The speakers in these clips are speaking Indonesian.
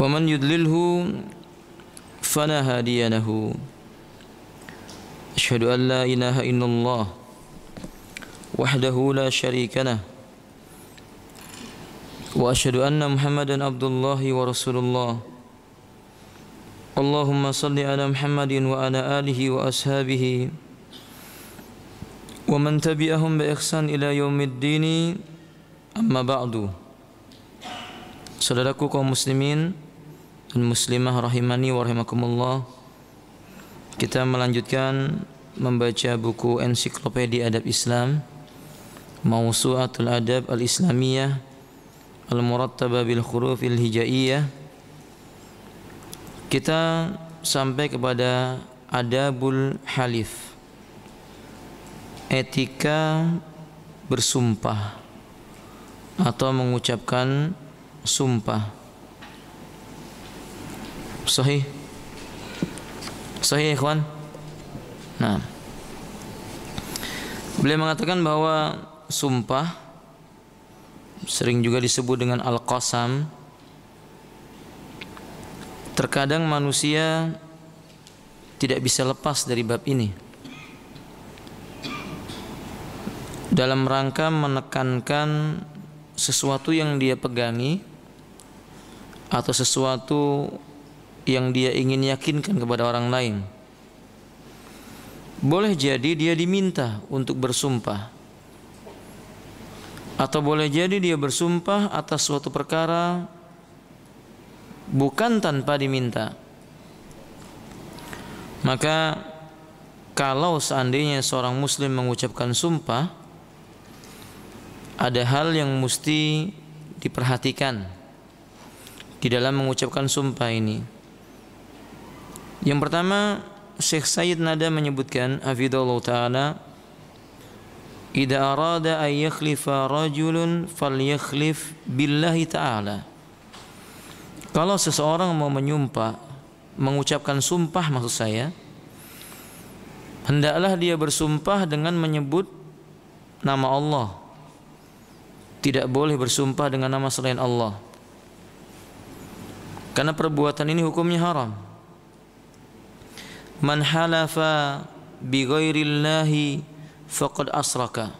ومن يدلله فلا هادي له أشهد أن لا إله إلا الله وحده لا شريك له وأشهد أن محمدا عبد الله ورسول الله اللهم صل على محمد وعلى آله وأصحابه ومن تبعهم بإحسان إلى يوم الدين أما بعد Saudaraku kaum muslimin dan muslimah rahimani wa rahimakumullah. Kita melanjutkan membaca buku ensiklopedia adab Islam Mawsu'atul Adab Al-Islamiyah Al-Murattaba bil Huruf Al-Hijaiyah Kita sampai kepada Adabul Halif Etika bersumpah atau mengucapkan sumpah Sahih. Sahih ikhwan. Nah. Beliau mengatakan bahwa sumpah sering juga disebut dengan al-qasam. Terkadang manusia tidak bisa lepas dari bab ini. Dalam rangka menekankan sesuatu yang dia pegangi atau sesuatu yang dia ingin yakinkan kepada orang lain. Boleh jadi dia diminta untuk bersumpah. Atau boleh jadi dia bersumpah atas suatu perkara bukan tanpa diminta. Maka kalau seandainya seorang muslim mengucapkan sumpah ada hal yang mesti diperhatikan di dalam mengucapkan sumpah ini. Yang pertama, Syekh Said Nada menyebutkan Afidullah Ta'ala Ida arada an yakhlifa rajulun yakhlif billahi ta'ala Kalau seseorang mau menyumpah Mengucapkan sumpah maksud saya Hendaklah dia bersumpah dengan menyebut Nama Allah Tidak boleh bersumpah dengan nama selain Allah Karena perbuatan ini hukumnya haram man halafa bi ghairillahi faqad asraka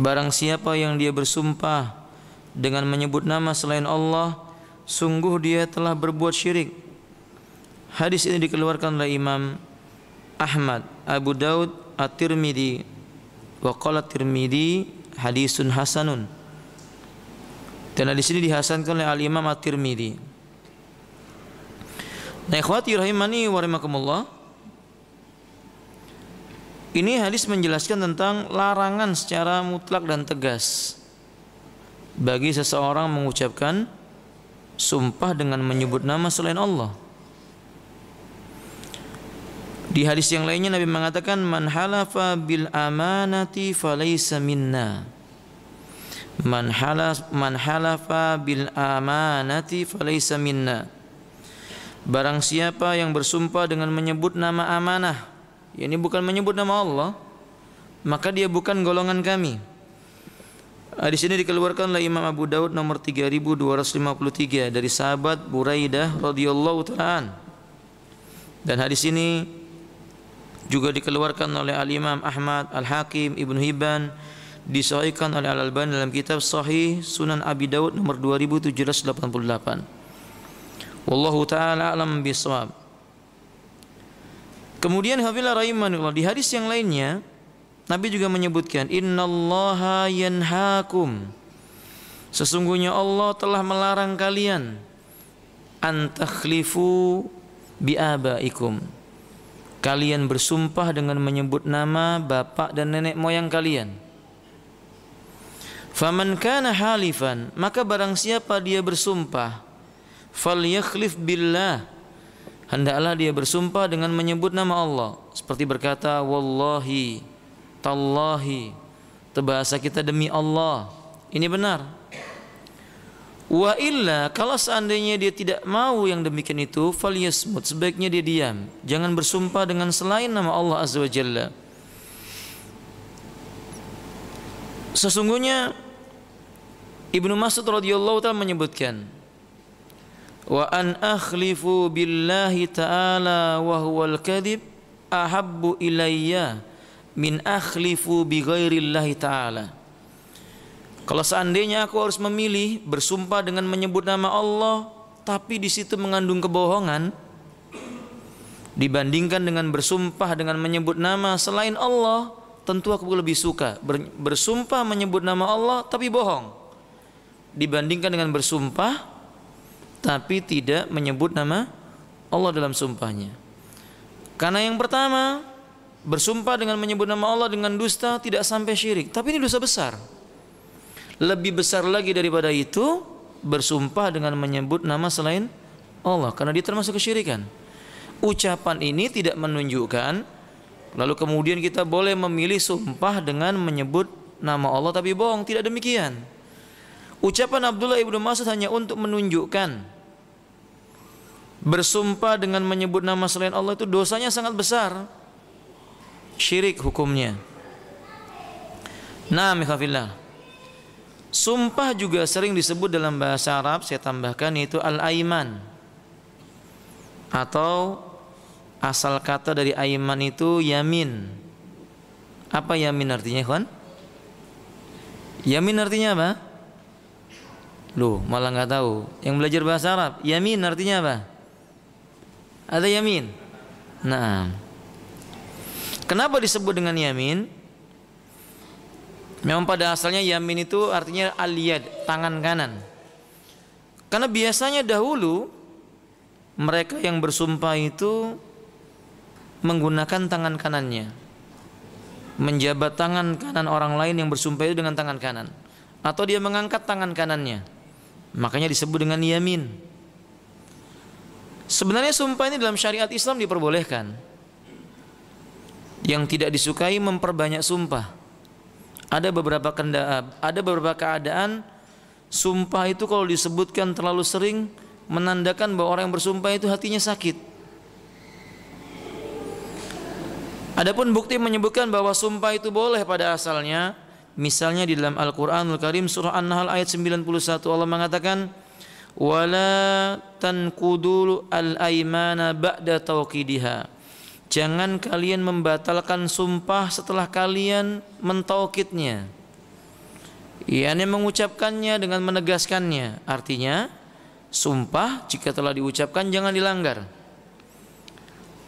Barang siapa yang dia bersumpah dengan menyebut nama selain Allah sungguh dia telah berbuat syirik Hadis ini dikeluarkan oleh Imam Ahmad, Abu Daud, At-Tirmidzi wa qala At-Tirmidzi hadisun hasanun dan di sini dihasankan oleh Al Imam At-Tirmidzi Nah, ikhwati rahimani wa Ini hadis menjelaskan tentang larangan secara mutlak dan tegas bagi seseorang mengucapkan sumpah dengan menyebut nama selain Allah. Di hadis yang lainnya Nabi mengatakan man halafa bil amanati falaysa minna. Man man halafa bil amanati falaysa minna Barang siapa yang bersumpah dengan menyebut nama amanah, yani bukan menyebut nama Allah, maka dia bukan golongan kami. Ah, di sini dikeluarkan oleh Imam Abu Daud nomor 3253 dari sahabat Buraidah radhiyallahu taalaan. Dan hadis ini juga dikeluarkan oleh Al Imam Ahmad Al Hakim Ibnu Hibban disahihkan oleh Al Albani dalam kitab Sahih Sunan Abi Daud nomor 2788. Wallahu taala alam biswab Kemudian hafillah rahimanullah di hadis yang lainnya Nabi juga menyebutkan innallaha yanhakum Sesungguhnya Allah telah melarang kalian antakhlifu biabaikum Kalian bersumpah dengan menyebut nama bapak dan nenek moyang kalian Faman kana halifan maka barang siapa dia bersumpah falyakhlif billah hendaklah dia bersumpah dengan menyebut nama Allah seperti berkata wallahi tallahi bahasa kita demi Allah ini benar wa illa kalau seandainya dia tidak mau yang demikian itu falyasmut sebaiknya dia diam jangan bersumpah dengan selain nama Allah azza wa jalla sesungguhnya Ibnu Mas'ud radhiyallahu taala menyebutkan wa an akhlifu billahi ta'ala wa al kadhib ahabbu ilayya min akhlifu bi ghairillahi ta'ala kalau seandainya aku harus memilih bersumpah dengan menyebut nama Allah tapi di situ mengandung kebohongan dibandingkan dengan bersumpah dengan menyebut nama selain Allah tentu aku lebih suka bersumpah menyebut nama Allah tapi bohong dibandingkan dengan bersumpah tapi tidak menyebut nama Allah dalam sumpahnya. Karena yang pertama, bersumpah dengan menyebut nama Allah dengan dusta tidak sampai syirik, tapi ini dosa besar. Lebih besar lagi daripada itu, bersumpah dengan menyebut nama selain Allah karena dia termasuk kesyirikan. Ucapan ini tidak menunjukkan lalu kemudian kita boleh memilih sumpah dengan menyebut nama Allah tapi bohong, tidak demikian. Ucapan Abdullah ibnu Mas'ud hanya untuk menunjukkan bersumpah dengan menyebut nama selain Allah itu dosanya sangat besar. Syirik hukumnya. Nah, mikhafillah. Sumpah juga sering disebut dalam bahasa Arab, saya tambahkan itu al-aiman. Atau asal kata dari aiman itu yamin. Apa yamin artinya, kawan? Yamin artinya apa? Loh, malah nggak tahu. Yang belajar bahasa Arab, yamin artinya apa? ada yamin. Nah, kenapa disebut dengan yamin? Memang pada asalnya yamin itu artinya aliyad, tangan kanan. Karena biasanya dahulu mereka yang bersumpah itu menggunakan tangan kanannya. Menjabat tangan kanan orang lain yang bersumpah itu dengan tangan kanan atau dia mengangkat tangan kanannya. Makanya disebut dengan yamin. Sebenarnya sumpah ini dalam syariat Islam diperbolehkan. Yang tidak disukai memperbanyak sumpah. Ada beberapa kendala, ada beberapa keadaan sumpah itu kalau disebutkan terlalu sering menandakan bahwa orang yang bersumpah itu hatinya sakit. Adapun bukti menyebutkan bahwa sumpah itu boleh pada asalnya, misalnya di dalam Al-Qur'anul Karim surah An-Nahl ayat 91 Allah mengatakan, wala tankudul al-aimana ba'da tawqidiha Jangan kalian membatalkan sumpah setelah kalian mentaukidnya. yakni mengucapkannya dengan menegaskannya. Artinya, sumpah jika telah diucapkan jangan dilanggar.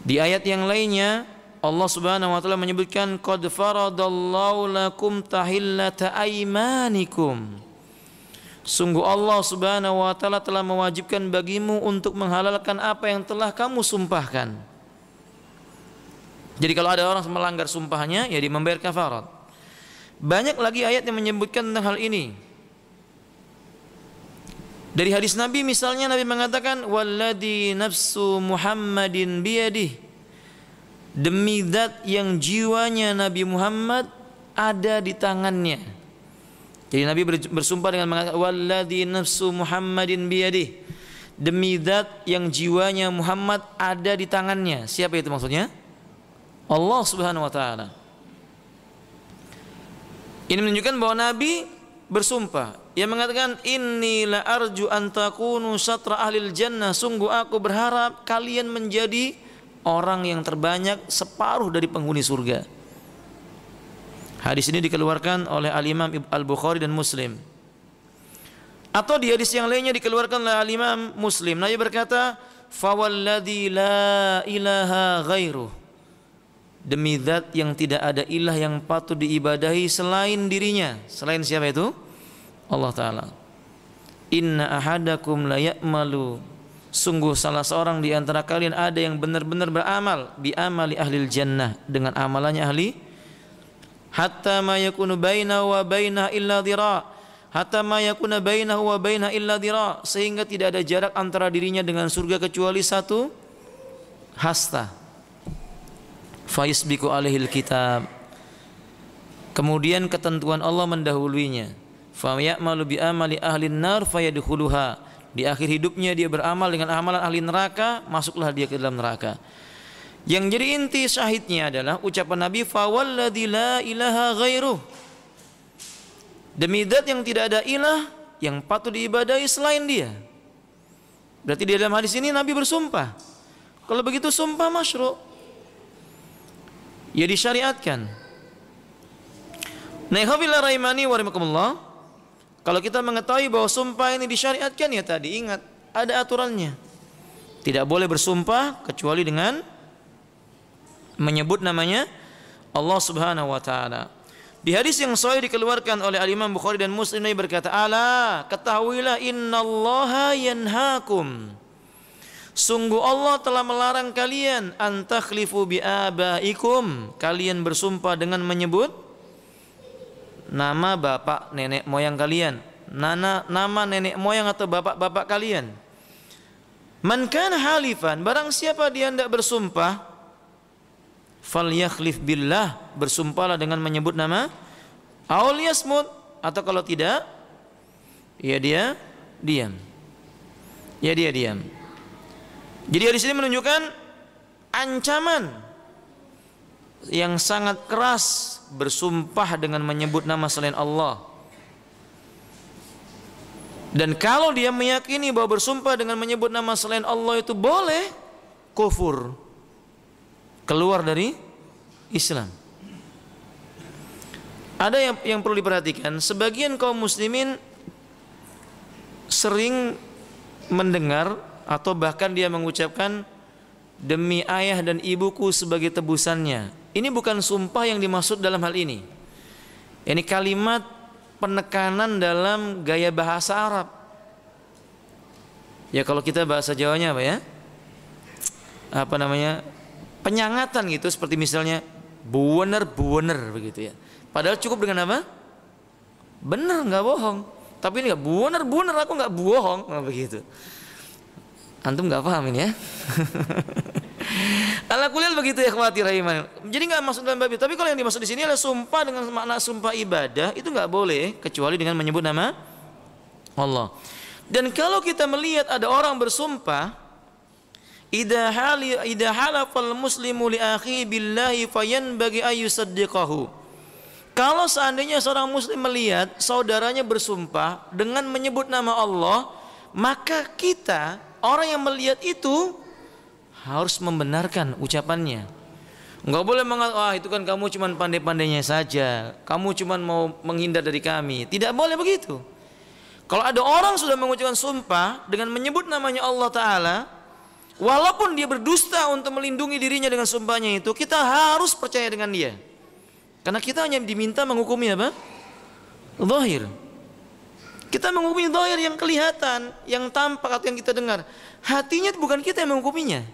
Di ayat yang lainnya Allah Subhanahu wa taala menyebutkan qad faradallahu lakum tahillata aymanikum. Sungguh Allah Subhanahu wa taala telah mewajibkan bagimu untuk menghalalkan apa yang telah kamu sumpahkan. Jadi kalau ada orang melanggar sumpahnya ya dia membayar kafarat. Banyak lagi ayat yang menyebutkan tentang hal ini. Dari hadis Nabi misalnya Nabi mengatakan Walladhi nafsu Muhammadin biyadih demi zat yang jiwanya Nabi Muhammad ada di tangannya. Jadi Nabi bersumpah dengan mengatakan walladzi nafsu Muhammadin biyadih. Demi zat yang jiwanya Muhammad ada di tangannya. Siapa itu maksudnya? Allah Subhanahu wa taala. Ini menunjukkan bahwa Nabi bersumpah yang mengatakan inni la arju antakunu satra ahlil jannah sungguh aku berharap kalian menjadi orang yang terbanyak separuh dari penghuni surga. Hadis ini dikeluarkan oleh Al-Imam Al-Bukhari dan Muslim. Atau di hadis yang lainnya dikeluarkan oleh Al-Imam Muslim. Nabi berkata, "Fawalladzi la ilaha ghairuh." Demi zat yang tidak ada ilah yang patut diibadahi selain dirinya. Selain siapa itu? Allah taala. Inna ahadakum la ya'malu Sungguh salah seorang di antara kalian ada yang benar-benar beramal bi amali ahli jannah dengan amalannya ahli hatta ma yakunu baina wa baina illa dhira hatta ma yakuna baina wa baina illa dhira sehingga tidak ada jarak antara dirinya dengan surga kecuali satu hasta faisbiku alaihil kitab kemudian ketentuan Allah mendahuluinya fa ya'malu bi amali ahli nar fayadkhuluha di akhir hidupnya dia beramal dengan amalan ahli neraka masuklah dia ke dalam neraka yang jadi inti syahidnya adalah ucapan Nabi fawalladzi la ilaha ghairuh. Demi zat yang tidak ada ilah yang patut diibadahi selain dia. Berarti di dalam hadis ini Nabi bersumpah. Kalau begitu sumpah masyru. Ya disyariatkan. Nah, raimani warimakumullah. Kalau kita mengetahui bahwa sumpah ini disyariatkan ya tadi ingat ada aturannya. Tidak boleh bersumpah kecuali dengan menyebut namanya Allah Subhanahu wa taala. Di hadis yang sahih dikeluarkan oleh Al Imam Bukhari dan Muslim ini berkata, "Ala, ketahuilah innallaha yanhakum." Sungguh Allah telah melarang kalian antakhlifu biabaikum. Kalian bersumpah dengan menyebut nama bapak nenek moyang kalian, nana, nama nenek moyang atau bapak-bapak kalian. Man kana halifan, barang siapa dia hendak bersumpah, yakhlif billah bersumpahlah dengan menyebut nama yasmut atau kalau tidak ya dia diam ya dia diam jadi hadis ini menunjukkan ancaman yang sangat keras bersumpah dengan menyebut nama selain Allah dan kalau dia meyakini bahwa bersumpah dengan menyebut nama selain Allah itu boleh kufur keluar dari Islam. Ada yang yang perlu diperhatikan, sebagian kaum muslimin sering mendengar atau bahkan dia mengucapkan demi ayah dan ibuku sebagai tebusannya. Ini bukan sumpah yang dimaksud dalam hal ini. Ini kalimat penekanan dalam gaya bahasa Arab. Ya kalau kita bahasa Jawanya apa ya? Apa namanya? penyangatan gitu seperti misalnya buwener buwener begitu ya. Padahal cukup dengan apa? Benar nggak bohong. Tapi ini nggak buwener buwener aku nggak bohong nah, begitu. Antum nggak paham ini ya? Ala kuliah begitu ya khawatir rahiman. Jadi nggak masuk dalam babi Tapi kalau yang dimaksud di sini adalah sumpah dengan makna sumpah ibadah itu nggak boleh kecuali dengan menyebut nama Allah. Dan kalau kita melihat ada orang bersumpah Idza hal idza halafal muslimu li akhi billahi fayanbaghi ayyusaddiqahu. Kalau seandainya seorang muslim melihat saudaranya bersumpah dengan menyebut nama Allah, maka kita orang yang melihat itu harus membenarkan ucapannya. Enggak boleh mengatakan, "Wah, itu kan kamu cuma pandai-pandainya saja. Kamu cuma mau menghindar dari kami." Tidak boleh begitu. Kalau ada orang sudah mengucapkan sumpah dengan menyebut namanya Allah taala, Walaupun dia berdusta untuk melindungi dirinya dengan sumpahnya itu, kita harus percaya dengan dia. Karena kita hanya diminta menghukumi apa? Zahir. Kita menghukumi zahir yang kelihatan, yang tampak atau yang kita dengar. Hatinya bukan kita yang menghukuminya.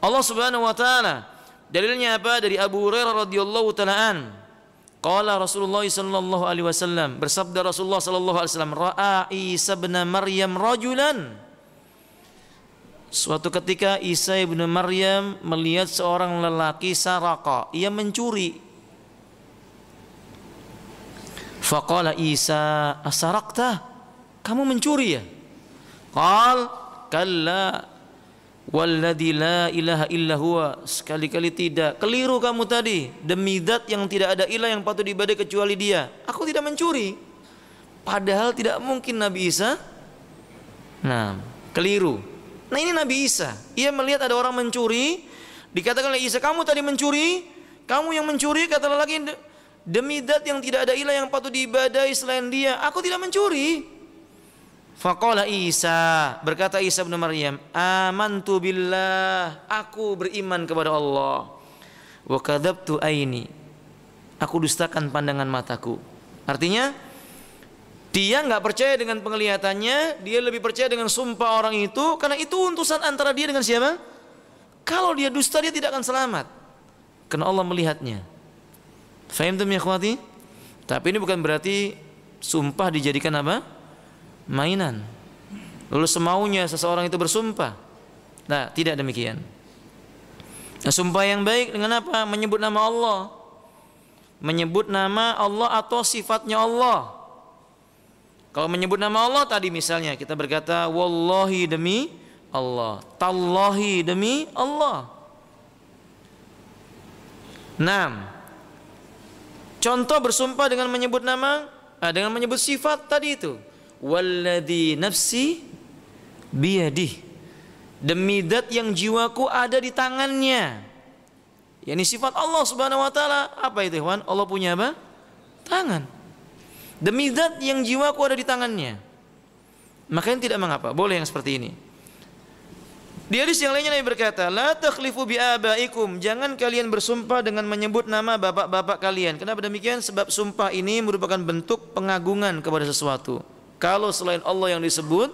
Allah Subhanahu wa taala dalilnya apa? Dari Abu Hurairah radhiyallahu taalaan. Qala Rasulullah sallallahu alaihi wasallam bersabda Rasulullah sallallahu alaihi wasallam ra'a Isa bin Maryam rajulan Suatu ketika Isa ibnu Maryam melihat seorang lelaki saraka, ia mencuri. Faqala Isa, asarakta? Kamu mencuri ya? Qal, kalla walladzi la ilaha illa huwa. Sekali-kali tidak. Keliru kamu tadi. Demi zat yang tidak ada ilah yang patut diibadai kecuali dia. Aku tidak mencuri. Padahal tidak mungkin Nabi Isa. Nah, keliru. Nah ini Nabi Isa. Ia melihat ada orang mencuri. Dikatakan oleh Isa, kamu tadi mencuri. Kamu yang mencuri. Kata lagi, demi dat yang tidak ada ilah yang patut diibadai selain dia. Aku tidak mencuri. Faqala Isa, berkata Isa bin Maryam, amantu billah, aku beriman kepada Allah. Wa kadabtu aini. Aku dustakan pandangan mataku. Artinya, dia nggak percaya dengan penglihatannya, dia lebih percaya dengan sumpah orang itu karena itu untusan antara dia dengan siapa? Kalau dia dusta dia tidak akan selamat. Karena Allah melihatnya. Fahim ya Tapi ini bukan berarti sumpah dijadikan apa? Mainan. Lalu semaunya seseorang itu bersumpah. Nah, tidak demikian. Nah, sumpah yang baik dengan apa? Menyebut nama Allah. Menyebut nama Allah atau sifatnya Allah kalau menyebut nama Allah tadi misalnya kita berkata wallahi demi Allah, tallahi demi Allah. 6. Contoh bersumpah dengan menyebut nama eh, dengan menyebut sifat tadi itu. Walladhi nafsi biyadi. Demi dat yang jiwaku ada di tangannya. Ini sifat Allah Subhanahu wa taala. Apa itu, Hwan? Allah punya apa? Tangan demi zat yang jiwaku ada di tangannya makanya tidak mengapa boleh yang seperti ini di hadis yang lainnya Nabi berkata, "La takhlifu bi abaikum." Jangan kalian bersumpah dengan menyebut nama bapak-bapak kalian. Kenapa demikian? Sebab sumpah ini merupakan bentuk pengagungan kepada sesuatu. Kalau selain Allah yang disebut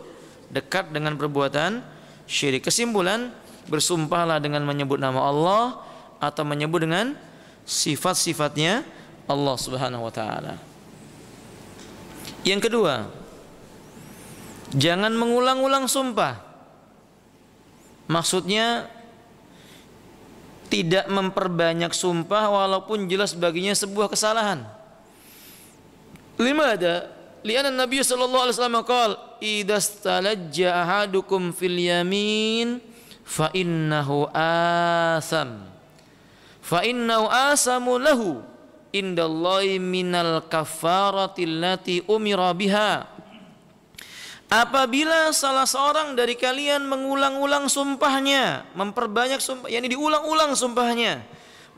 dekat dengan perbuatan syirik. Kesimpulan, bersumpahlah dengan menyebut nama Allah atau menyebut dengan sifat-sifatnya Allah Subhanahu wa taala. Yang kedua, jangan mengulang-ulang sumpah. Maksudnya tidak memperbanyak sumpah walaupun jelas baginya sebuah kesalahan. Lima ada lian Nabi sallallahu alaihi wasallam qaal idastalajja ahadukum fil yamin fa innahu asam fa innahu asamu lahu indallahi minal kafarati allati umira biha Apabila salah seorang dari kalian mengulang-ulang sumpahnya, memperbanyak sumpah, yakni diulang-ulang sumpahnya,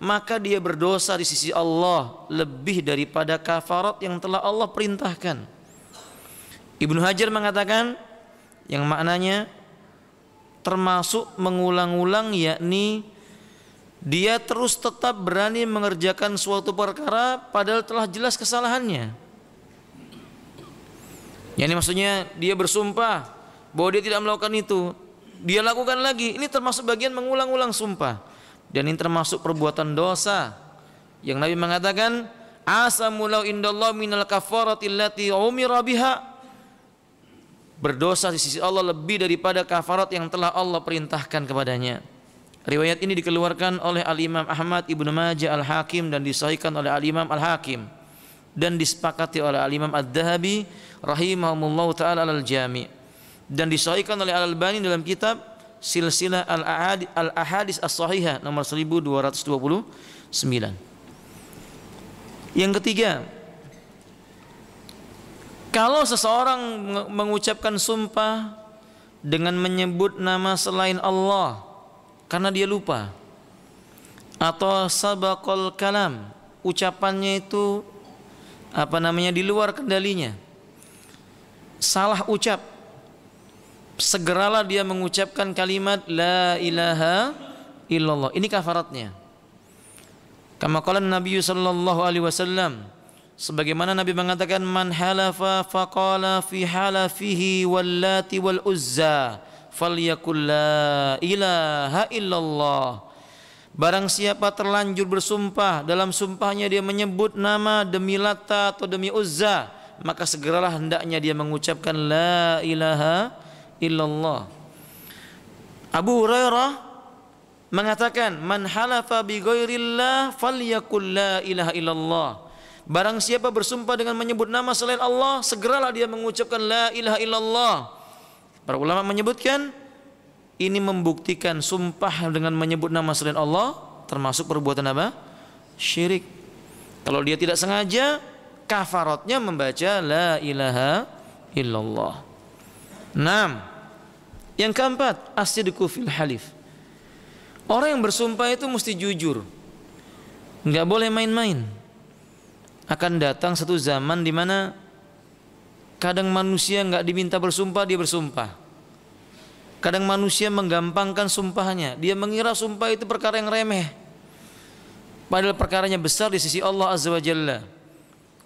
maka dia berdosa di sisi Allah lebih daripada kafarat yang telah Allah perintahkan. Ibnu Hajar mengatakan yang maknanya termasuk mengulang-ulang yakni dia terus tetap berani mengerjakan suatu perkara padahal telah jelas kesalahannya. Yani maksudnya dia bersumpah bahwa dia tidak melakukan itu. Dia lakukan lagi. Ini termasuk bagian mengulang-ulang sumpah. Dan ini termasuk perbuatan dosa. Yang Nabi mengatakan, "Asamulau indallahi minal kafaratil lati umira biha." Berdosa di sisi Allah lebih daripada kafarat yang telah Allah perintahkan kepadanya. Riwayat ini dikeluarkan oleh Al-Imam Ahmad Ibnu Majah Al-Hakim dan disahihkan oleh Al-Imam Al-Hakim dan disepakati oleh Al-Imam ad dzahabi rahimahumullah taala al-Jami dan disahihkan oleh Al-Albani dalam kitab Silsilah Al-Ahadis As-Sahihah nomor 1229. Yang ketiga, kalau seseorang mengucapkan sumpah dengan menyebut nama selain Allah, karena dia lupa atau sabakol kalam ucapannya itu apa namanya di luar kendalinya salah ucap segeralah dia mengucapkan kalimat la ilaha illallah ini kafaratnya kama qala Nabi sallallahu alaihi wasallam sebagaimana Nabi mengatakan man halafa faqala fi halafihi wallati wal uzza falyakul la ilaha illallah Barang siapa terlanjur bersumpah dalam sumpahnya dia menyebut nama demi Lata atau demi Uzza maka segeralah hendaknya dia mengucapkan la ilaha illallah Abu Hurairah mengatakan man halafa bi ghairillah falyakul la ilaha illallah Barang siapa bersumpah dengan menyebut nama selain Allah segeralah dia mengucapkan la ilaha illallah Para ulama menyebutkan ini membuktikan sumpah dengan menyebut nama selain Allah termasuk perbuatan apa? Syirik. Kalau dia tidak sengaja kafaratnya membaca la ilaha illallah. 6. Yang keempat, asidku fil halif. Orang yang bersumpah itu mesti jujur. Enggak boleh main-main. Akan datang satu zaman di mana Kadang manusia nggak diminta bersumpah dia bersumpah. Kadang manusia menggampangkan sumpahnya. Dia mengira sumpah itu perkara yang remeh. Padahal perkaranya besar di sisi Allah Azza wa Jalla.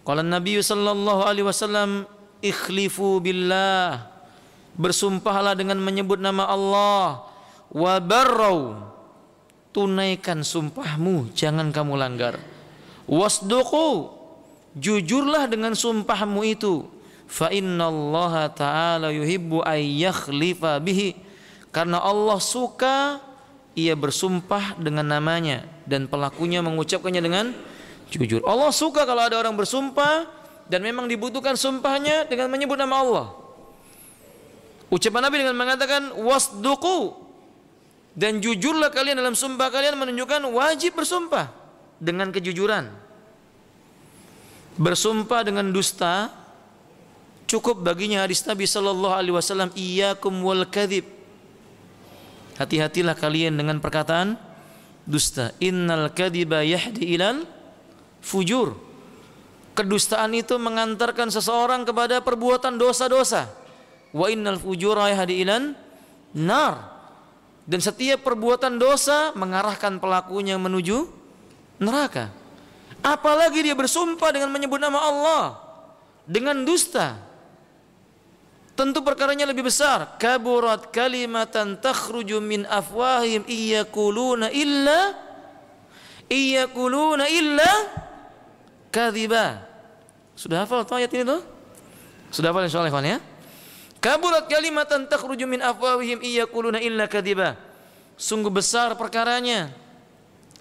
Kalau Nabi sallallahu alaihi wasallam ikhlifu billah bersumpahlah dengan menyebut nama Allah wa tunaikan sumpahmu jangan kamu langgar wasduqu jujurlah dengan sumpahmu itu fa inna Allah ta'ala yuhibbu ay yakhlifa bihi karena Allah suka ia bersumpah dengan namanya dan pelakunya mengucapkannya dengan jujur. Allah suka kalau ada orang bersumpah dan memang dibutuhkan sumpahnya dengan menyebut nama Allah. Ucapan Nabi dengan mengatakan wasduku dan jujurlah kalian dalam sumpah kalian menunjukkan wajib bersumpah dengan kejujuran. Bersumpah dengan dusta Cukup baginya hadis Nabi sallallahu alaihi wasallam iyyakum wal kadhib. Hati-hatilah kalian dengan perkataan dusta. Innal kadhiba yahdi ilal fujur. Kedustaan itu mengantarkan seseorang kepada perbuatan dosa-dosa. Wa innal fujura yahdi ilal nar. Dan setiap perbuatan dosa mengarahkan pelakunya menuju neraka. Apalagi dia bersumpah dengan menyebut nama Allah dengan dusta tentu perkaranya lebih besar kaburat kalimatan takhruju min afwahim iyyakuluna illa iyyakuluna illa kadhiba sudah hafal tuh ayat ini tuh sudah hafal insyaallah ya kaburat kalimatan takhruju min afwahihim iyyakuluna illa kadhiba sungguh besar perkaranya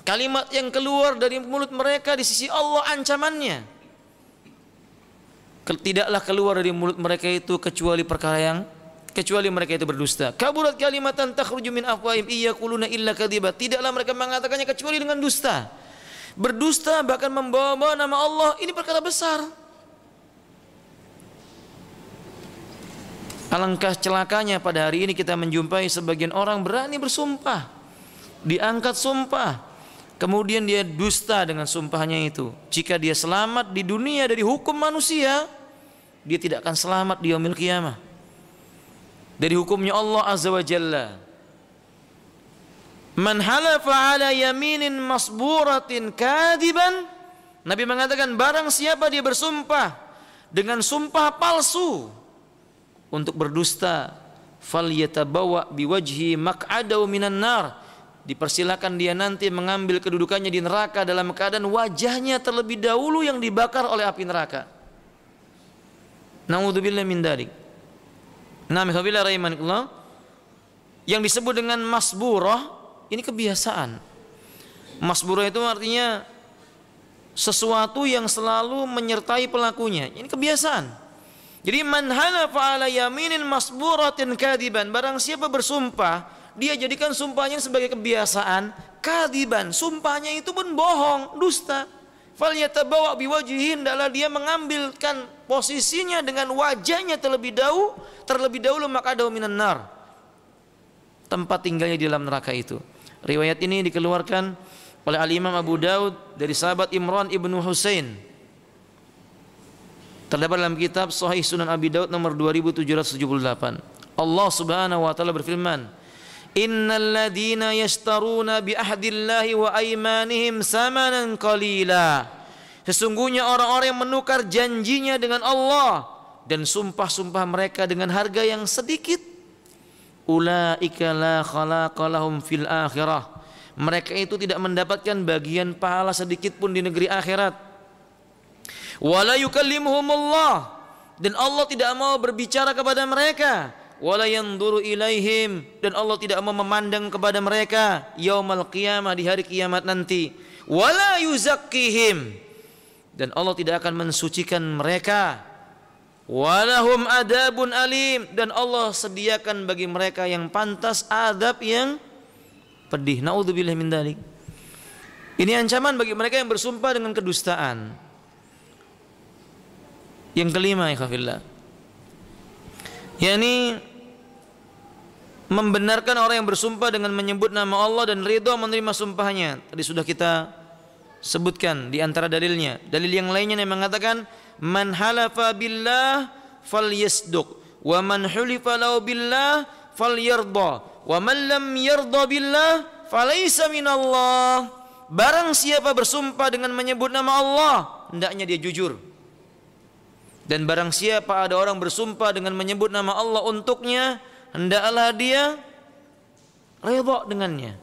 kalimat yang keluar dari mulut mereka di sisi Allah ancamannya tidaklah keluar dari mulut mereka itu kecuali perkara yang kecuali mereka itu berdusta. Kaburat kalimatan takhruju min afwahim kuluna illa kadhiba. Tidaklah mereka mengatakannya kecuali dengan dusta. Berdusta bahkan membawa bawa nama Allah ini perkara besar. Alangkah celakanya pada hari ini kita menjumpai sebagian orang berani bersumpah. Diangkat sumpah Kemudian dia dusta dengan sumpahnya itu. Jika dia selamat di dunia dari hukum manusia, dia tidak akan selamat di yaumil kiamah. Dari hukumnya Allah Azza wa Jalla. Man halafa ala yaminin masburatin kadiban. Nabi mengatakan barang siapa dia bersumpah dengan sumpah palsu untuk berdusta falyatabawa biwajhi maq'adahu minan nar dipersilakan dia nanti mengambil kedudukannya di neraka dalam keadaan wajahnya terlebih dahulu yang dibakar oleh api neraka. Nauzubillah min dzalik. Nah, Yang disebut dengan masburah ini kebiasaan. Masburah itu artinya sesuatu yang selalu menyertai pelakunya. Ini kebiasaan. Jadi man halafa ala yaminin masburatin kadiban, barang siapa bersumpah dia jadikan sumpahnya sebagai kebiasaan kadiban sumpahnya itu pun bohong dusta bawa biwajihin adalah dia mengambilkan posisinya dengan wajahnya terlebih dahulu terlebih dahulu maka ada minan nar tempat tinggalnya di dalam neraka itu riwayat ini dikeluarkan oleh al-Imam Abu Daud dari sahabat Imran ibnu Husain terdapat dalam kitab Sahih Sunan Abi Daud nomor 2778. Allah Subhanahu wa taala berfirman, ladina yashtaruna bi ahdillahi wa aymanihim samanan qalila. Sesungguhnya orang-orang yang menukar janjinya dengan Allah dan sumpah-sumpah mereka dengan harga yang sedikit. Ulaika la khalaqalahum fil akhirah. Mereka itu tidak mendapatkan bagian pahala sedikit pun di negeri akhirat. Wala yukallimuhumullah dan Allah tidak mau berbicara kepada mereka wala yanzuru ilaihim dan Allah tidak mau memandang kepada mereka yaumal qiyamah di hari kiamat nanti wala yuzakkihim dan Allah tidak akan mensucikan mereka walahum adabun alim dan Allah sediakan bagi mereka yang pantas adab yang pedih naudzubillah min dalik ini ancaman bagi mereka yang bersumpah dengan kedustaan yang kelima ya khafillah yakni membenarkan orang yang bersumpah dengan menyebut nama Allah dan ridho menerima sumpahnya. Tadi sudah kita sebutkan di antara dalilnya. Dalil yang lainnya yang mengatakan man halafa billah falyasduq wa man hulifa lau billah falyarda wa man lam billah falaysa minallah. Barang siapa bersumpah dengan menyebut nama Allah, hendaknya dia jujur. Dan barang siapa ada orang bersumpah dengan menyebut nama Allah untuknya, hendaklah dia redha dengannya.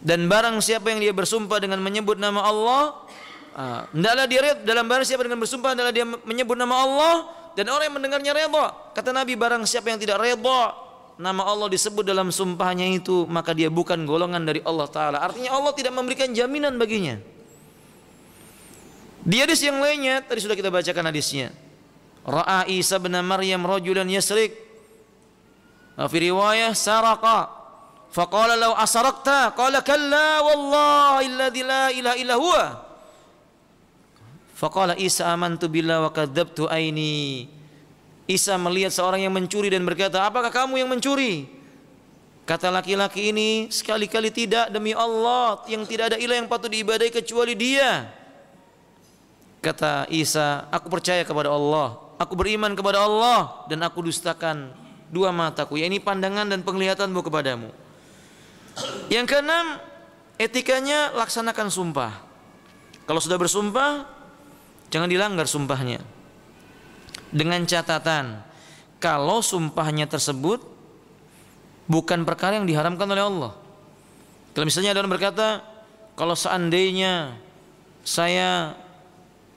Dan barang siapa yang dia bersumpah dengan menyebut nama Allah, ah, hendaklah dia redha dalam barang siapa dengan bersumpah adalah dia menyebut nama Allah dan orang yang mendengarnya redha. Kata Nabi barang siapa yang tidak redha nama Allah disebut dalam sumpahnya itu, maka dia bukan golongan dari Allah taala. Artinya Allah tidak memberikan jaminan baginya. Di hadis yang lainnya tadi sudah kita bacakan hadisnya. Ra'a Isa bin Maryam rajulan yasrik Eh, fi riwayah saraka faqala law asarakta qala kalla wallahi alladhi la ilaha illa huwa faqala Isa amantu billah wa kadzabtu aini Isa melihat seorang yang mencuri dan berkata apakah kamu yang mencuri kata laki-laki ini sekali-kali tidak demi Allah yang tidak ada ilah yang patut diibadai kecuali dia kata Isa aku percaya kepada Allah aku beriman kepada Allah dan aku dustakan dua mataku, yakni pandangan dan penglihatanmu kepadamu. Yang keenam, etikanya laksanakan sumpah. Kalau sudah bersumpah, jangan dilanggar sumpahnya. Dengan catatan, kalau sumpahnya tersebut bukan perkara yang diharamkan oleh Allah. Kalau misalnya ada orang berkata, kalau seandainya saya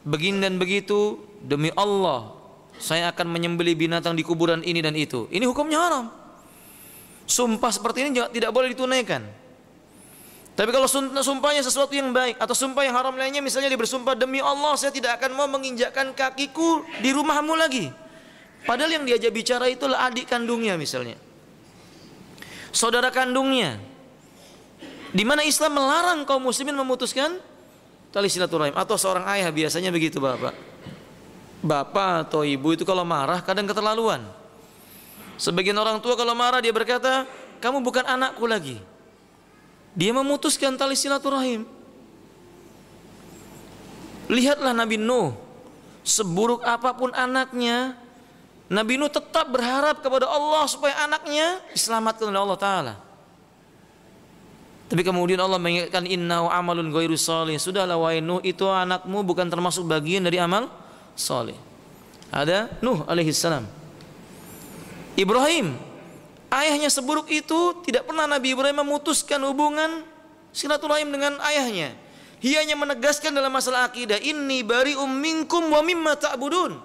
begini dan begitu demi Allah saya akan menyembeli binatang di kuburan ini dan itu. Ini hukumnya haram. Sumpah seperti ini tidak boleh ditunaikan. Tapi kalau sumpahnya sesuatu yang baik atau sumpah yang haram lainnya misalnya dia bersumpah demi Allah saya tidak akan mau menginjakkan kakiku di rumahmu lagi. Padahal yang diajak bicara itulah adik kandungnya misalnya. Saudara kandungnya. Di mana Islam melarang kaum muslimin memutuskan tali silaturahim atau seorang ayah biasanya begitu Bapak bapak atau ibu itu kalau marah kadang keterlaluan. Sebagian orang tua kalau marah dia berkata, kamu bukan anakku lagi. Dia memutuskan tali silaturahim. Lihatlah Nabi Nuh, seburuk apapun anaknya, Nabi Nuh tetap berharap kepada Allah supaya anaknya diselamatkan oleh Allah Ta'ala. Tapi kemudian Allah mengingatkan inna amalun ghairu salih. Sudahlah wahai Nuh, itu anakmu bukan termasuk bagian dari amal Soleh, Ada Nuh alaihissalam. Ibrahim, ayahnya seburuk itu tidak pernah Nabi Ibrahim memutuskan hubungan silaturahim dengan ayahnya. Ia hanya menegaskan dalam masalah akidah, ini bari umminkum wa mimma ta'budun.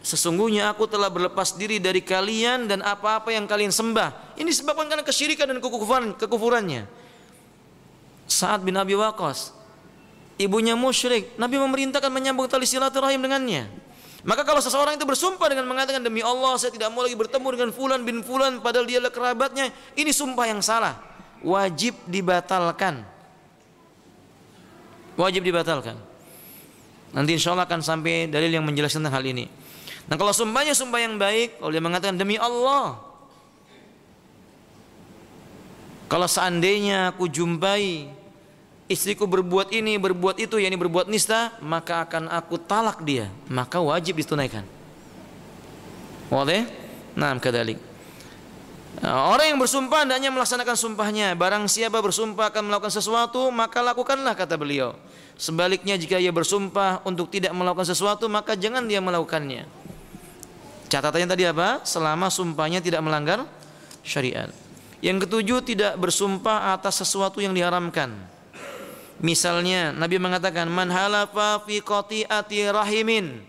Sesungguhnya aku telah berlepas diri dari kalian dan apa-apa yang kalian sembah. Ini sebabkan karena kesyirikan dan kekufuran, kekufurannya. Saat bin Abi Waqqas ibunya musyrik, Nabi memerintahkan menyambung tali silaturahim dengannya. Maka kalau seseorang itu bersumpah dengan mengatakan demi Allah saya tidak mau lagi bertemu dengan fulan bin fulan padahal dia adalah kerabatnya, ini sumpah yang salah. Wajib dibatalkan. Wajib dibatalkan. Nanti insya Allah akan sampai dalil yang menjelaskan tentang hal ini. Nah kalau sumpahnya sumpah yang baik, kalau dia mengatakan demi Allah, kalau seandainya aku jumpai istriku berbuat ini, berbuat itu, yakni berbuat nista, maka akan aku talak dia, maka wajib ditunaikan. Boleh? Nah, kadalik. Eh, orang yang bersumpah hendaknya melaksanakan sumpahnya. Barang siapa bersumpah akan melakukan sesuatu, maka lakukanlah kata beliau. Sebaliknya jika ia bersumpah untuk tidak melakukan sesuatu, maka jangan dia melakukannya. Catatannya tadi apa? Selama sumpahnya tidak melanggar syariat. Yang ketujuh tidak bersumpah atas sesuatu yang diharamkan. Misalnya Nabi mengatakan man halafa fi qati'ati rahimin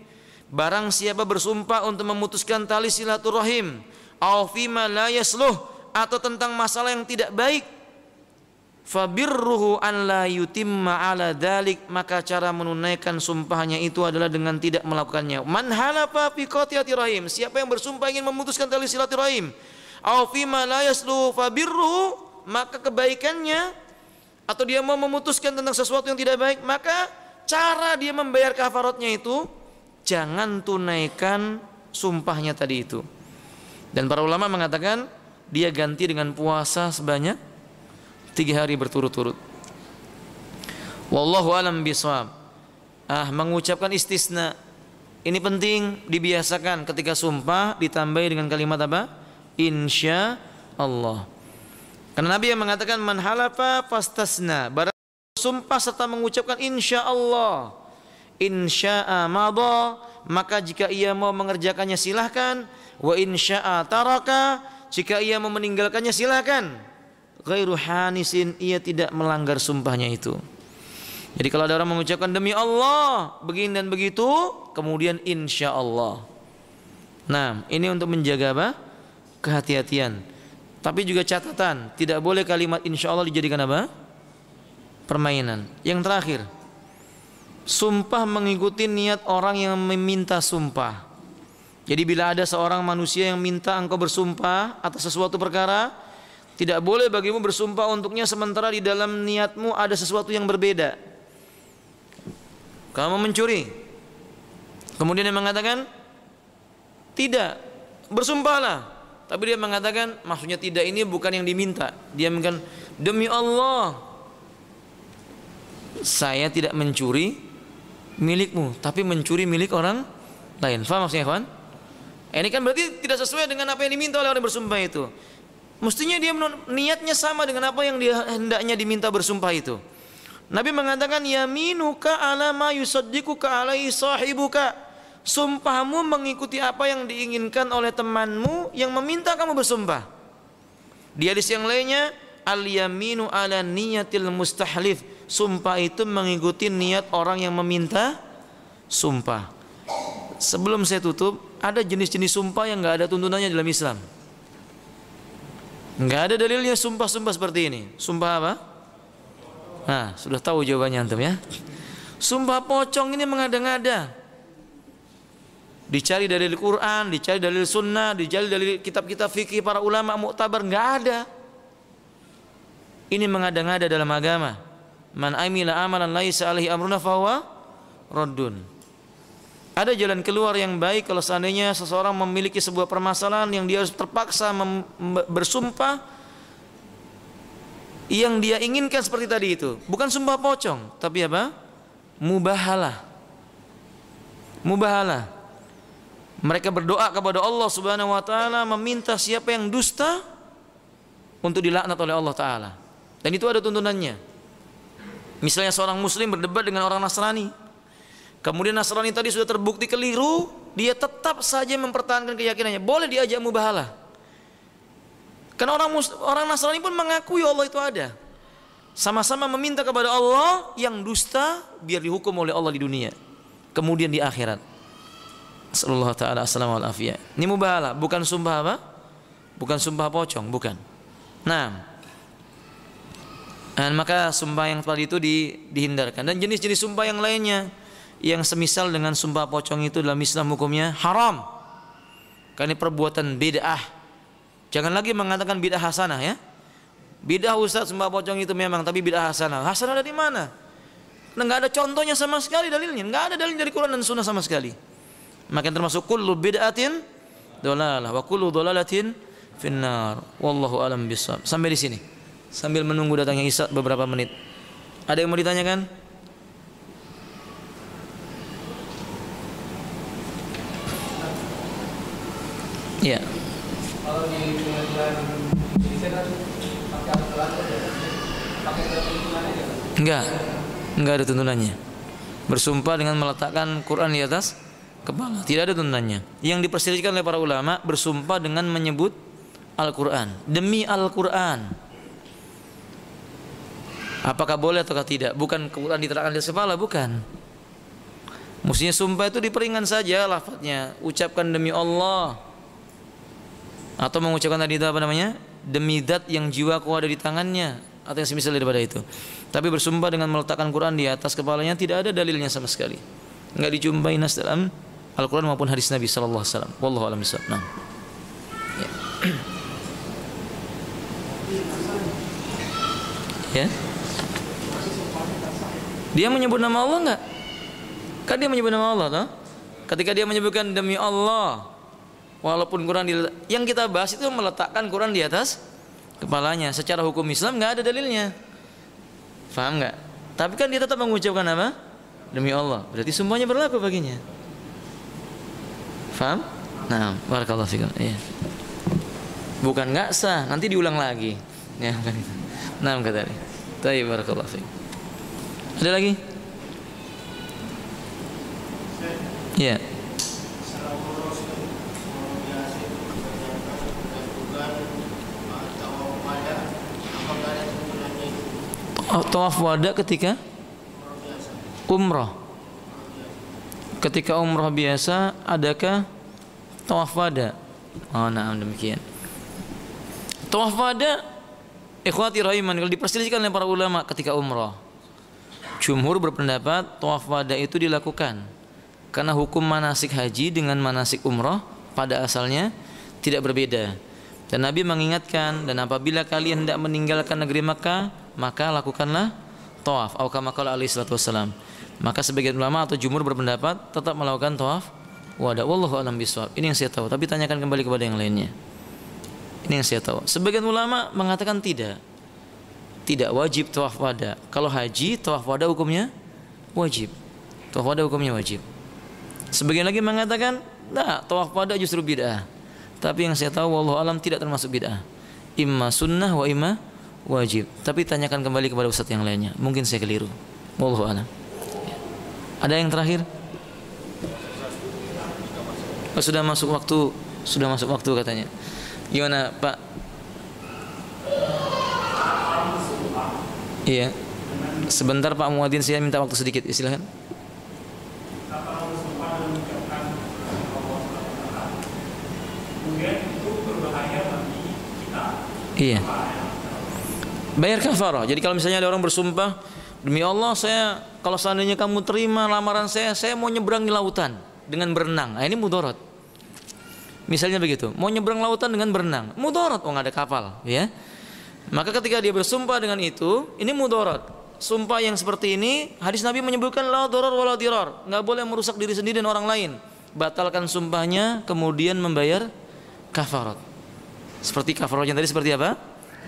barang siapa bersumpah untuk memutuskan tali silaturahim au ma la yasluh atau tentang masalah yang tidak baik fabirruhu an la yutimma ala dalik maka cara menunaikan sumpahnya itu adalah dengan tidak melakukannya man halafa fi qati'ati rahim siapa yang bersumpah ingin memutuskan tali silaturahim au fima la yasluh fabirruhu maka kebaikannya atau dia mau memutuskan tentang sesuatu yang tidak baik, maka cara dia membayar kafaratnya itu jangan tunaikan sumpahnya tadi itu. Dan para ulama mengatakan dia ganti dengan puasa sebanyak tiga hari berturut-turut. Wallahu alam biswab. Ah, mengucapkan istisna ini penting dibiasakan ketika sumpah ditambahi dengan kalimat apa? Insya Allah. Karena Nabi yang mengatakan man halafa fastasna, barang sumpah serta mengucapkan insya Allah. Insya'a madha, maka jika ia mau mengerjakannya silahkan. Wa insya'a taraka, jika ia mau meninggalkannya silahkan. Ghairu hanisin, ia tidak melanggar sumpahnya itu. Jadi kalau ada orang mengucapkan demi Allah, begini dan begitu, kemudian insya Allah. Nah, ini untuk menjaga apa? Kehati-hatian. Tapi juga catatan, tidak boleh kalimat insya Allah dijadikan apa? Permainan. Yang terakhir, sumpah mengikuti niat orang yang meminta sumpah. Jadi bila ada seorang manusia yang minta engkau bersumpah atas sesuatu perkara, tidak boleh bagimu bersumpah untuknya sementara di dalam niatmu ada sesuatu yang berbeda. Kamu mencuri. Kemudian dia mengatakan, "Tidak, bersumpahlah." Tapi dia mengatakan maksudnya tidak ini bukan yang diminta. Dia mengatakan demi Allah saya tidak mencuri milikmu, tapi mencuri milik orang lain. Faham maksudnya, kawan? Ini kan berarti tidak sesuai dengan apa yang diminta oleh orang bersumpah itu. Mestinya dia niatnya sama dengan apa yang dia hendaknya diminta bersumpah itu. Nabi mengatakan yaminuka ala ma yusaddiquka alaihi sahibuka sumpahmu mengikuti apa yang diinginkan oleh temanmu yang meminta kamu bersumpah. Di hadis yang lainnya, al-yaminu ala niyatil mustahlif. Sumpah itu mengikuti niat orang yang meminta sumpah. Sebelum saya tutup, ada jenis-jenis sumpah yang nggak ada tuntunannya dalam Islam. Nggak ada dalilnya sumpah-sumpah seperti ini. Sumpah apa? Nah, sudah tahu jawabannya antum ya. Sumpah pocong ini mengada-ngada. Dicari dalil Quran, dicari dalil sunnah, dicari dalil kitab-kitab fikih para ulama muktabar nggak ada. Ini mengada-ngada dalam agama. Man amila amalan laisa alaihi amruna fahuwa raddun. Ada jalan keluar yang baik kalau seandainya seseorang memiliki sebuah permasalahan yang dia harus terpaksa bersumpah yang dia inginkan seperti tadi itu. Bukan sumpah pocong, tapi apa? Mubahalah. Mubahalah mereka berdoa kepada Allah Subhanahu wa taala meminta siapa yang dusta untuk dilaknat oleh Allah taala. Dan itu ada tuntunannya. Misalnya seorang muslim berdebat dengan orang Nasrani. Kemudian Nasrani tadi sudah terbukti keliru, dia tetap saja mempertahankan keyakinannya. Boleh diajak mubahalah. Karena orang orang Nasrani pun mengakui Allah itu ada. Sama-sama meminta kepada Allah yang dusta biar dihukum oleh Allah di dunia, kemudian di akhirat. Sallallahu taala asalamu alafiyah. Ini mubahala, bukan sumpah apa? Bukan sumpah pocong, bukan. Nah, dan maka sumpah yang tadi itu di, dihindarkan dan jenis-jenis sumpah yang lainnya yang semisal dengan sumpah pocong itu dalam Islam hukumnya haram. Karena ini perbuatan bid'ah. Jangan lagi mengatakan bid'ah hasanah ya. Bid'ah Ustaz sumpah pocong itu memang tapi bid'ah hasanah. Hasanah dari mana? Enggak nggak ada contohnya sama sekali dalilnya, nggak ada dalil dari Quran dan Sunnah sama sekali. Maka termasuk kullu bid'atin dolalah wa kullu dolalatin finnar. Wallahu alam bisawab. Sampai di sini. Sambil menunggu datangnya Isa beberapa menit. Ada yang mau ditanyakan? Ya. Kalau di kan pakai pakai Enggak. Enggak ada tuntunannya. Bersumpah dengan meletakkan Quran di atas kepala. Tidak ada tuntutannya. Yang diperselisihkan oleh para ulama bersumpah dengan menyebut Al-Quran. Demi Al-Quran. Apakah boleh ataukah tidak? Bukan Quran diterangkan di kepala, bukan. Mestinya sumpah itu diperingan saja lafadznya. Ucapkan demi Allah. Atau mengucapkan tadi itu apa namanya? Demi dat yang jiwaku ada di tangannya. Atau yang semisal daripada itu. Tapi bersumpah dengan meletakkan Quran di atas kepalanya tidak ada dalilnya sama sekali. Nggak dijumpai nas dalam Al-Quran maupun hadis Nabi Sallallahu Alaihi Wasallam. Wallahu a'lam bishawab. Nah. Ya. Dia menyebut nama Allah enggak? Kan dia menyebut nama Allah, toh? Ketika dia menyebutkan demi Allah, walaupun Quran di, yang kita bahas itu meletakkan Quran di atas kepalanya. Secara hukum Islam enggak ada dalilnya. Faham nggak? Tapi kan dia tetap mengucapkan nama Demi Allah. Berarti semuanya berlaku baginya. Faham? Nah, barakallahu fikum. Iya. Bukan nggak sah, nanti diulang lagi. Ya, kan? itu. Nah, kata dia. Tapi barakallahu fikum. Ada lagi? Iya. Oh, tawaf wada ketika umroh ketika umroh biasa adakah tawaf wada? Oh, nah demikian. Tawaf wada ikhwati rahiman kalau diperselisihkan oleh para ulama ketika umroh, Jumhur berpendapat tawaf wada itu dilakukan karena hukum manasik haji dengan manasik umroh pada asalnya tidak berbeda. Dan Nabi mengingatkan dan apabila kalian hendak meninggalkan negeri Makkah, maka lakukanlah tawaf. Au kama qala alaihi wasallam. Maka sebagian ulama atau jumur berpendapat tetap melakukan tawaf wada. Wallahu alam biswab. Ini yang saya tahu, tapi tanyakan kembali kepada yang lainnya. Ini yang saya tahu. Sebagian ulama mengatakan tidak. Tidak wajib tawaf wada. Kalau haji, tawaf wada hukumnya wajib. Tawaf wada hukumnya wajib. Sebagian lagi mengatakan, tidak, nah, tawaf wada justru bid'ah. Tapi yang saya tahu, wallahu alam tidak termasuk bid'ah. Imma sunnah wa imma wajib. Tapi tanyakan kembali kepada ustadz yang lainnya. Mungkin saya keliru. Wallahu alam. Ada yang terakhir? Oh, sudah masuk waktu, sudah masuk waktu katanya. Gimana, Pak? Iya. Sebentar Pak Muadzin saya minta waktu sedikit, ya, silakan. Iya. Bayar kafarah. Jadi kalau misalnya ada orang bersumpah, demi Allah saya kalau seandainya kamu terima lamaran saya, saya mau nyebrang di lautan dengan berenang. Nah, ini mudorot. Misalnya begitu, mau nyebrang lautan dengan berenang, mudorot, oh nggak ada kapal, ya. Maka ketika dia bersumpah dengan itu, ini mudorot. Sumpah yang seperti ini, hadis Nabi menyebutkan la doror wala diror, nggak boleh merusak diri sendiri dan orang lain. Batalkan sumpahnya, kemudian membayar kafarot. Seperti kafarotnya tadi seperti apa?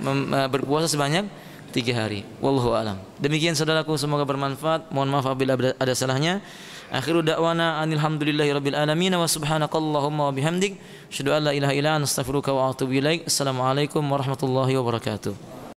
Eh, berpuasa sebanyak tiga hari. Wallahu alam. Demikian saudaraku semoga bermanfaat. Mohon maaf apabila ada salahnya. Akhiru da'wana alhamdulillahi rabbil alamin wa subhanakallahumma wa bihamdik. Asyhadu an ilaha illa astaghfiruka wa atubu ilaik. Assalamualaikum warahmatullahi wabarakatuh.